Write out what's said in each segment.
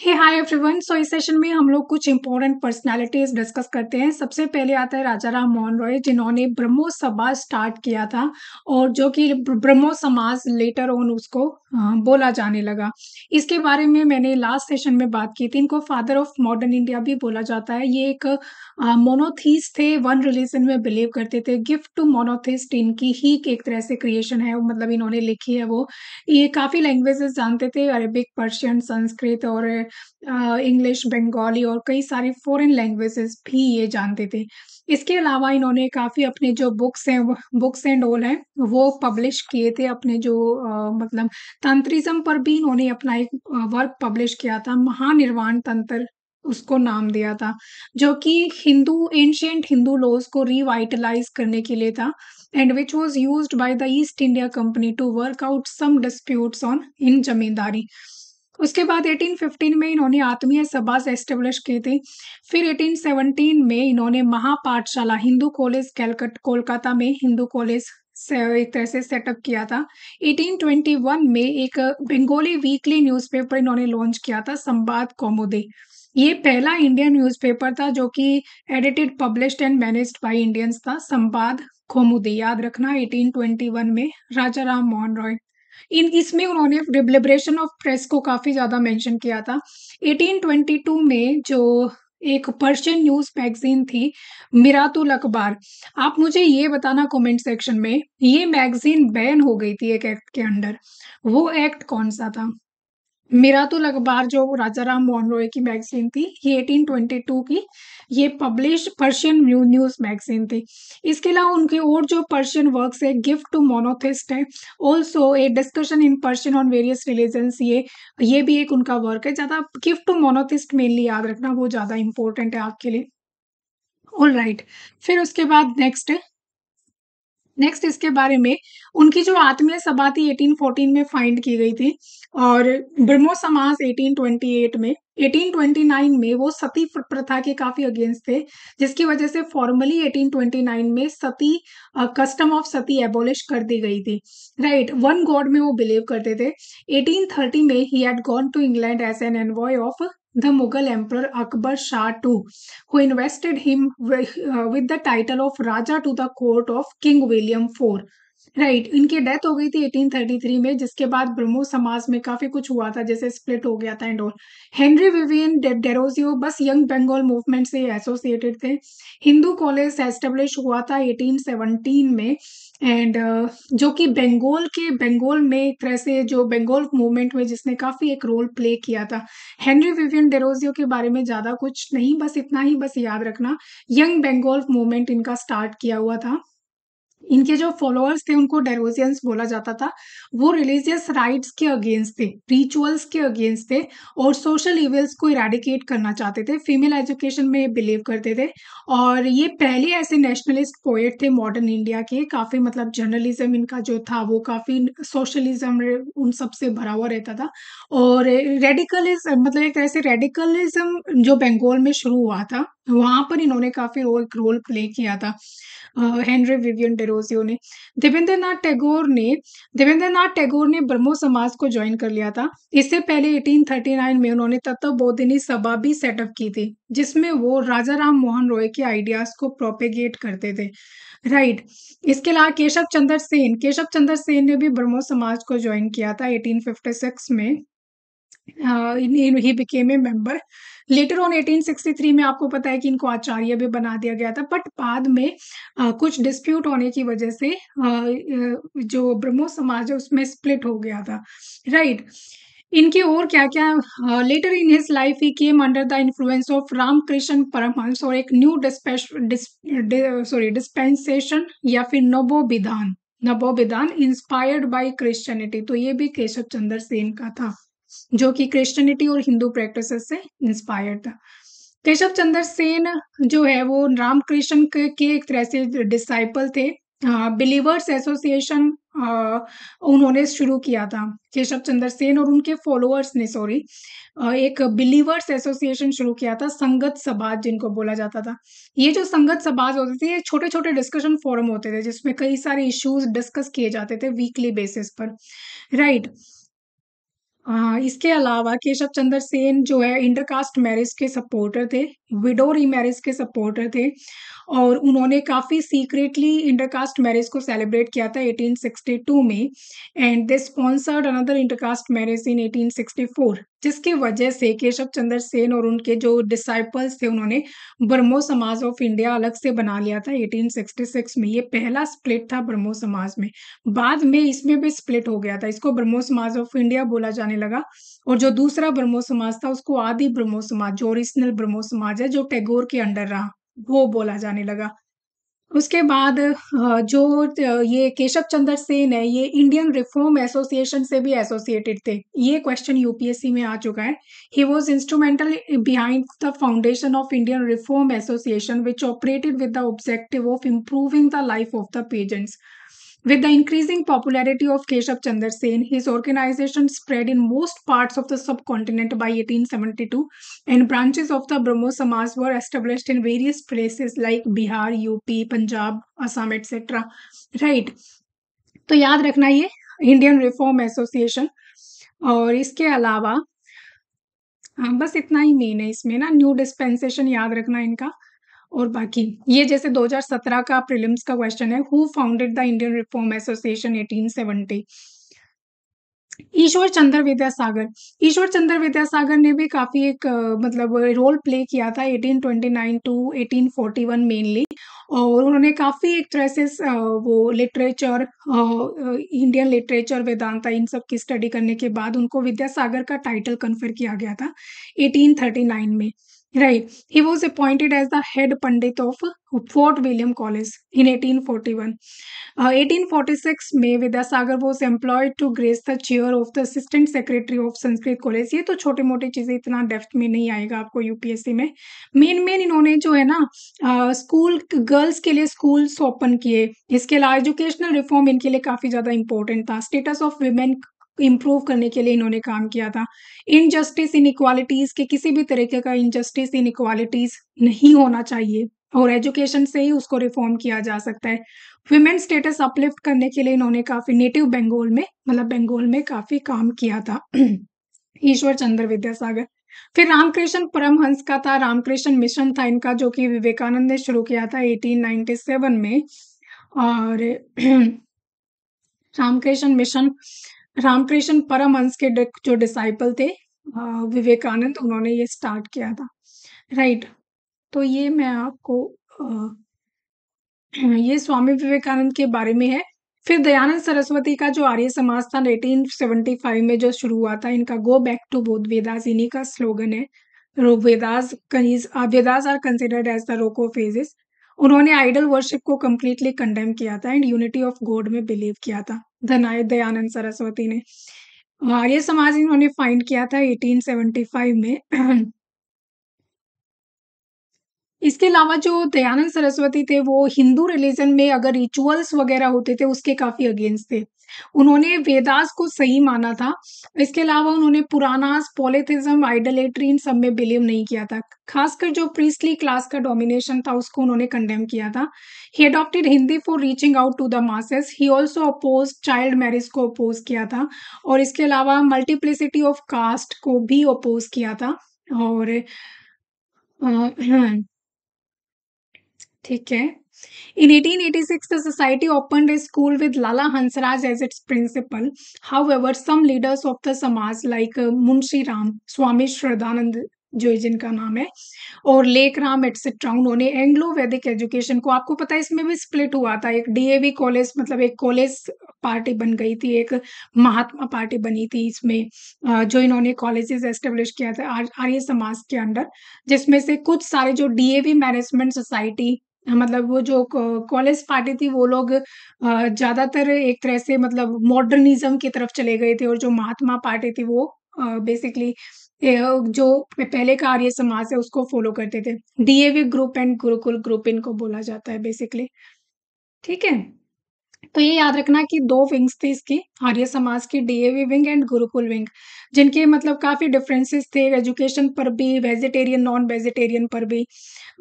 हे hi everyone so इस session में हम लोग कुछ इंपॉर्टेंट पर्सनालिटीज डिस्कस करते हैं सबसे पहले आता है राजा राम मोहन रॉय जिन्होंने ब्रह्मो समाज स्टार्ट किया था और जो कि ब्रह्मो समाज लेटर ऑन उसको बोला जाने लगा इसके बारे में मैंने लास्ट सेशन में बात की थी इनको फादर ऑफ मॉडर्न इंडिया भी बोला जाता है ये एक मोनोथीस थे वन रिलीजन में बिलीव करते थे गिफ्ट टू मोनोथिस्ट इनकी ही एक तरह से क्रिएशन है मतलब इन्होंने लिखी है वो ये काफ़ी लैंग्वेजेस जानते थे अरेबिक पर्शियन संस्कृत और इंग्लिश बंगाली और कई सारी फॉरेन लैंग्वेजेस भी ये जानते थे इसके अलावा इन्होंने काफ़ी अपने जो बुक्स हैं बुक्स एंड ऑल हैं वो पब्लिश किए थे अपने जो आ, मतलब तंत्रिज्म पर भी इन्होंने अपना एक वर्क पब्लिश किया था महानिर्वाण तंत्र उसको नाम दिया था जो कि हिंदू एंशियंट हिंदू लॉज को रिवाइटलाइज करने के लिए था and which was use by the East India company to work out some disputes on in zamindari उसके बाद 1815 में इन्होंने आत्मीय सभा से एस्टेब्लिश की थी फिर 1817 में इन्होंने महापाठशाला हिंदू कॉलेज कैलकट कोलकाता में हिंदू कॉलेज से एक तरह से सेटअप किया था 1821 में एक बंगाली वीकली न्यूज़पेपर इन्होंने लॉन्च किया था संवाद कौमुदे ये पहला इंडियन न्यूज़पेपर था जो कि edited published and managed by Indians था संवाद खोमुदी याद रखना 1821 में राजा राम मोहन रॉय इन इसमें उन्होंने लिबरेशन ऑफ प्रेस को काफ़ी ज़्यादा मेंशन किया था 1822 में जो एक पर्शियन न्यूज मैगजीन थी मिरातुल अखबार आप मुझे ये बताना कमेंट सेक्शन में ये मैगजीन बैन हो गई थी एक एक्ट के अंडर वो एक्ट कौन सा था मेरा तो अखबार जो राजा राम मोहन रॉय की मैगजीन थी ये 1822 की ये पब्लिश पर्शियन न्यूज मैगजीन थी इसके अलावा उनके और जो पर्शियन वर्क्स है गिफ्ट टू मोनोथिस्ट है also a discussion in Persian on various religions ये ये भी एक उनका वर्क है ज़्यादा गिफ्ट टू मोनोथिस्ट मेनली याद रखना वो ज़्यादा इंपॉर्टेंट है आपके लिए ऑल राइट right. फिर उसके बाद नेक्स्ट है नेक्स्ट इसके बारे में उनकी जो आत्मीय सभा थी 1814 में फाइंड की गई थी और ब्रह्मो समाज 1828 में 1829 में वो सती प्रथा के काफी अगेंस्ट थे जिसकी वजह से फॉर्मली 1829 में sati custom of sati abolish कर दी गई थी राइट वन गॉड में वो बिलीव करते थे 1830 में ही had gone to England as an envoy of the Mughal emperor Akbar Shah II, who invested him with, uh, with the title of Raja to the court of King William IV. Right right. इनकी death हो गई थी 1833 में जिसके बाद ब्रह्मो समाज में काफी कुछ हुआ था जैसे स्प्लिट हो गया था and all Henry Vivian Derozio बस यंग बंगाल मूवमेंट से एसोसिएटेड थे हिंदू कॉलेज एस्टेब्लिश हुआ था 1817 में एंड uh, जो कि बंगाल के बंगाल में एक तरह से जो बंगाल मूवमेंट में जिसने काफ़ी एक रोल प्ले किया था हेनरी विवियन डेरोजियो के बारे में ज़्यादा कुछ नहीं बस इतना ही बस याद रखना यंग बंगाल मूवमेंट इनका स्टार्ट किया हुआ था इनके जो फॉलोअर्स थे उनको डेरोजियंस बोला जाता था वो रिलीजियस राइट्स के अगेंस्ट थे रिचुअल्स के अगेंस्ट थे और सोशल इवेल्स को इराडिकेट करना चाहते थे फीमेल एजुकेशन में बिलीव करते थे और ये पहले ऐसे नेशनलिस्ट पोएट थे मॉडर्न इंडिया के काफ़ी मतलब जर्नलिज्म इनका जो था वो काफ़ी सोशलिज्म उन सबसे भरा हुआ रहता था और रेडिकलिज मतलब एक तरह से रेडिकलिज्म जो बंगाल में शुरू हुआ था वहाँ पर इन्होंने काफ़ी रोल रोल प्ले किया था हेनरी विवियन डेरोजियो ने देवेंद्र नाथ टैगोर ने देवेंद्र नाथ टैगोर ने ब्रह्मो समाज को ज्वाइन कर लिया था इससे पहले 1839 में उन्होंने तत्व बोधिनी सभा भी सेटअप की थी जिसमें वो राजा राम मोहन रॉय के आइडियाज़ को प्रोपेगेट करते थे राइट right. इसके अलावा केशव चंद्र सेन केशव चंद्र सेन ने भी ब्रह्मो समाज को ज्वाइन किया था एटीन में हाँ, इन- ही became a member later on 1863 में आपको पता है कि इनको आचार्य भी बना दिया गया था बट बाद में आ, कुछ डिस्प्यूट होने की वजह से आ, जो ब्रह्मो समाज है उसमें स्प्लिट हो गया था राइट इनके और क्या क्या later in his life he came under the influence of Ramakrishna Paramahamsa और एक न्यू डिस्पेश सॉरी डिस्पेंसेशन या फिर नबो विधान नबो विधान इंस्पायर्ड बाई क्रिश्चनिटी तो ये भी केशव चंद्र सेन का था जो कि क्रिश्चियनिटी और हिंदू प्रैक्टिस से इंस्पायर्ड था केशव चंद्र सेन जो है वो रामकृष्ण के एक तरह से डिसाइपल थे बिलीवर्स एसोसिएशन उन्होंने शुरू किया था केशव चंद्र सेन और उनके फॉलोअर्स ने सॉरी एक बिलीवर्स एसोसिएशन शुरू किया था संगत समाज जिनको बोला जाता था ये जो संगत समाज होते थे ये छोटे छोटे डिस्कशन फोरम होते थे जिसमें कई सारे इश्यूज डिस्कस किए जाते थे वीकली बेसिस पर राइट right. हाँ, इसके अलावा केशव चंद्र सेन जो है इंटरकास्ट मैरिज के सपोर्टर थे, विडो रीमैरिज के सपोर्टर थे और उन्होंने काफ़ी सीक्रेटली इंटरकास्ट मैरिज को सेलिब्रेट किया था 1862 में and they sponsored another intercaste marriage in 1864 जिसकी वजह से केशव चंद्र सेन और उनके जो डिसाइपल्स थे उन्होंने ब्रह्मो समाज ऑफ इंडिया अलग से बना लिया था 1866 में ये पहला स्प्लिट था ब्रह्मो समाज में बाद में इसमें भी स्प्लिट हो गया था इसको ब्रह्मो समाज ऑफ इंडिया बोला जाने जाने लगा और जो दूसरा ब्रह्मो समाज था उसको आदि ब्रह्मो समाज जो ओरिजिनल ब्रह्मो समाज है जो टैगोर के अंडर रहा वो बोला जाने लगा उसके बाद जो ये केशव चंद्र सेन है ये इंडियन रिफॉर्म एसोसिएशन से भी एसोसिएटेड थे ये क्वेश्चन यूपीएससी में आ चुका है he was instrumental behind the foundation of Indian reform association which operated with the objective of improving the life of the peasants With the increasing popularity of Kesab Chandra Sen, his organization spread in most parts of the subcontinent by 1872, and branches of the Brahmo Samaj were established in various places like Bihar, UP, Punjab, Assam, etc. Right. तो याद रखना ये Indian reform association और इसके अलावा बस इतना ही main है इसमें ना न्यू डिस्पेंसेशन याद रखना इनका और बाकी ये जैसे 2017 का प्रीलिम्स का क्वेश्चन है who founded the Indian reform association 1870 Ishwar Chandra Vidyasagar Ishwar Chandra Vidyasagar ने भी काफी एक मतलब रोल प्ले किया था 1829 टू 1841 मेनली और उन्होंने काफी एक तरह से वो लिटरेचर इंडियन लिटरेचर वेदांता इन सब की स्टडी करने के बाद उनको विद्यासागर का टाइटल कन्फर किया गया था 1839 में Right. He was appointed as the head pandit of Fort William College in 1841. Uh, 1846 में Vidyasagar was employed to grace the chair of the assistant secretary of Sanskrit college ये तो छोटी मोटी चीज़ें इतना डेफ्थ में नहीं आएगा आपको यूपीएससी में मेन मेन इन्होंने जो है ना स्कूल uh, गर्ल्स के लिए स्कूल्स ओपन किए इसके अलावा एजुकेशनल रिफॉर्म इनके लिए काफ़ी ज़्यादा इंपॉर्टेंट था स्टेटस ऑफ वीमेन इम्प्रूव करने के लिए इन्होंने काम किया था इनजस्टिस इनक्वालिटीज़ के किसी भी तरीके का इनजस्टिस इनक्वालिटीज़ नहीं होना चाहिए और एजुकेशन से ही उसको रिफॉर्म किया जा सकता है वुमेन स्टेटस अपलिफ्ट करने के लिए इन्होंने काफ़ी नेटिव बंगाल में मतलब बंगाल में काफ़ी काम किया था ईश्वर चंद्र विद्यासागर फिर रामकृष्ण परमहंस का था रामकृष्ण मिशन था इनका जो कि विवेकानंद ने शुरू किया था 1897 में और रामकृष्ण मिशन रामकृष्ण परमहंस के जो डिसाइपल थे विवेकानंद उन्होंने ये स्टार्ट किया था राइट तो ये मैं आपको ये स्वामी विवेकानंद के बारे में है फिर दयानंद सरस्वती का जो आर्य समाज था 1875 में जो शुरू हुआ था इनका गो बैक टू बोध वेदास इन्हीं का स्लोगन है Vedas Vedas are considered as the rock of ages उन्होंने आइडल वर्शिप को कम्प्लीटली कंडेम किया था एंड यूनिटी ऑफ गॉड में बिलीव किया था धनाय दयानंद सरस्वती ने आर्य समाज इन्होंने फाइंड किया था 1875 में इसके अलावा जो दयानंद सरस्वती थे वो हिंदू रिलीजन में अगर रिचुअल्स वगैरह होते थे उसके काफी अगेंस्ट थे उन्होंने वेदास को सही माना था इसके अलावा उन्होंने पुरानास पोलिथिज्म आइडलेटरी इन सब में बिलीव नहीं किया था खासकर जो प्रीस्टली क्लास का डोमिनेशन था उसको उन्होंने कंडेम किया था he adopted Hindi for reaching out to the masses he also oppose child marriage को अपोज किया था और इसके अलावा मल्टीप्लिसिटी ऑफ कास्ट को भी अपोज किया था और ठीक है In 1886, the society opened a school with Lala Hansraj as its principal. However, some leaders of the Samaj, like uh, Munshi Ram, Swami Shradanand, जो जिनका नाम है और लेक राम एटसेट्रा उन्होंने एंग्लो वैदिक एजुकेशन को आपको पता है इसमें भी स्प्लिट हुआ था एक डीएवी कॉलेज मतलब एक कॉलेज पार्टी बन गई थी एक महात्मा पार्टी बनी थी इसमें जो इन्होंने कॉलेजेस एस्टेब्लिश किया था आर्य समाज के अंडर जिसमें से कुछ सारे जो डीएवी मैनेजमेंट सोसाइटी मतलब वो जो कॉलेज पार्टी थी वो लोग ज़्यादातर एक तरह से मतलब मॉडर्निज़्म की तरफ चले गए थे और जो महात्मा पार्टी थी वो बेसिकली जो पहले का आर्य समाज है उसको फ़ॉलो करते थे। DAV group and Gurukul group इनको बोला जाता है बेसिकली। ठीक है? तो ये याद रखना कि दो विंग्स थे इसकी, आर्य समाज की DAV wing and Gurukul wing, जिनके मतलब काफ़ी डिफरेंसेस थे एजुकेशन पर भी, वेजिटेरियन, नॉन वेजिटेरियन पर भी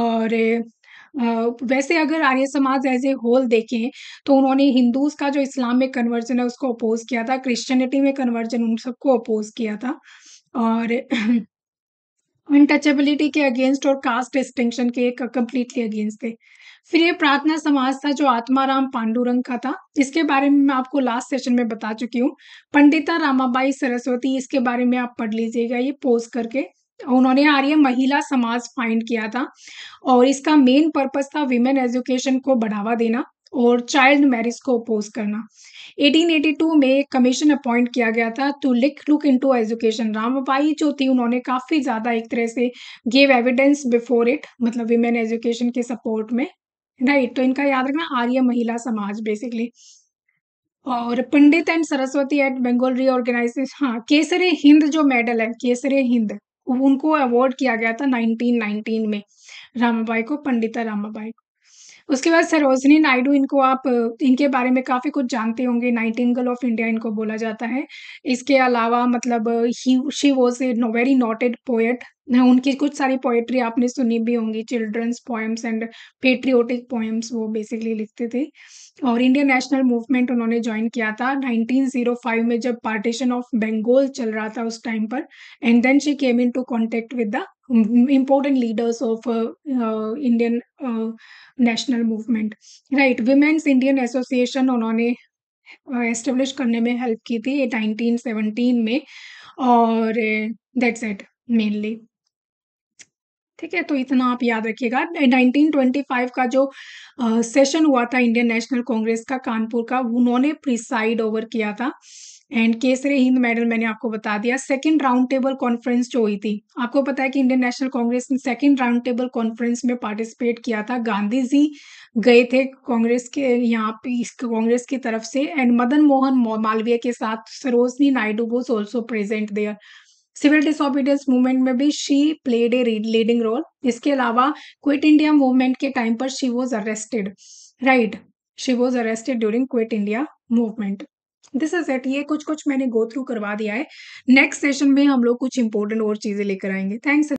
और वैसे अगर आर्य समाज एज़ ए होल देखें, तो उन्होंने हिंदूज़ का जो इस्लाम में कन्वर्जन है उसको अपोज़ किया था, क्रिश्चियनिटी में कन्वर्जन उन सबको अपोज़ किया था और अनटचेबिलिटी के अगेंस्ट और कास्ट डिस्टिंक्शन के क कंप्लीटली अगेंस्ट थे। फिर ये प्रार्थना समाज था जो आत्माराम पांडुरंग का था, इसके बारे में मैं आपको लास्ट सेशन में बता चुकी हूँ। पंडिता रामाबाई सरस्वती इसके बारे में आप पढ़ लीजिएगा ये पोज करके। उन्होंने आर्य महिला समाज फाइंड किया था और इसका मेन पर्पस था विमेन एजुकेशन को बढ़ावा देना और चाइल्ड मैरिज को अपोज करना 1882 में कमीशन अपॉइंट किया गया था टू लिक look into education Ramabai जो थी उन्होंने काफ़ी ज़्यादा एक तरह से गेव एविडेंस बिफोर इट मतलब विमेन एजुकेशन के सपोर्ट में राइट तो इनका याद रखना आर्य महिला समाज बेसिकली और Pandit and Saraswati at Bengal reorganisation हाँ केसरे हिंद जो मेडल है केसरे हिंद उनको अवार्ड किया गया था 1919 में रामाबाई को पंडिता रामाबाई को उसके बाद सरोजनी नायडू इनको आप इनके बारे में काफ़ी कुछ जानते होंगे नाइटिंगल ऑफ इंडिया इनको बोला जाता है इसके अलावा मतलब ही she was a very noted poet हाँ, उनकी कुछ सारी पोएट्री आपने सुनी भी होंगी children's poems and patriotic poems वो बेसिकली लिखते थे और इंडियन नेशनल मूवमेंट उन्होंने ज्वाइन किया था 1905 में जब पार्टीशन ऑफ बंगाल चल रहा था उस टाइम पर and then she came into contact with the important leaders of Indian national movement right national Indian association उन्होंने एस्टेब्लिश uh, करने में हेल्प की थी नाइनटीन में और दैट्स इट मेनली ठीक है तो इतना आप याद रखिएगा 1925 का जो सेशन हुआ था इंडियन नेशनल कांग्रेस का कानपुर का उन्होंने प्रिसाइड ओवर किया था एंड केसरे हिंद मेडल मैंने आपको बता दिया सेकंड राउंड टेबल कॉन्फ्रेंस जो हुई थी आपको पता है कि इंडियन नेशनल कांग्रेस ने सेकंड राउंड टेबल कॉन्फ्रेंस में पार्टिसिपेट किया था गांधी जी गए थे कांग्रेस के यहाँ पे इस कांग्रेस की तरफ से एंड मदन मोहन मालवीय के साथ Sarojini Naidu was also present there civil disobedience movement में भी she played a leading role इसके अलावा क्विट इंडिया मूवमेंट के टाइम पर she was arrested right she was arrested during Quit India movement this is at ये कुछ कुछ मैंने गो थ्रू करवा दिया है नेक्स्ट सेशन में हम लोग कुछ इंपॉर्टेंट और चीजें लेकर आएंगे थैंक्स